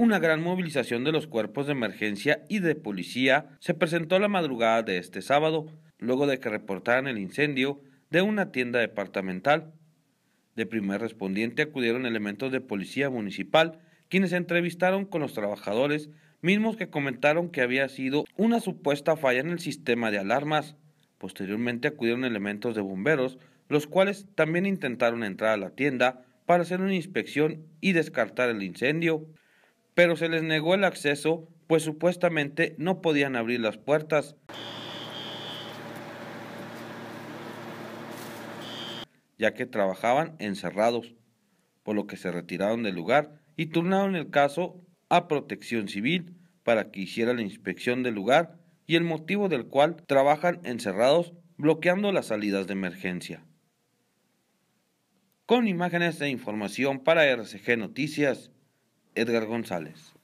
una gran movilización de los cuerpos de emergencia y de policía se presentó la madrugada de este sábado, luego de que reportaran el incendio de una tienda departamental. De primer respondiente acudieron elementos de policía municipal, quienes entrevistaron con los trabajadores, mismos que comentaron que había sido una supuesta falla en el sistema de alarmas. Posteriormente acudieron elementos de bomberos, los cuales también intentaron entrar a la tienda para hacer una inspección y descartar el incendio pero se les negó el acceso, pues supuestamente no podían abrir las puertas. ya que trabajaban encerrados, por lo que se retiraron del lugar y turnaron el caso a Protección Civil para que hiciera la inspección del lugar y el motivo del cual trabajan encerrados bloqueando las salidas de emergencia. Con imágenes de información para RCG Noticias, Edgar González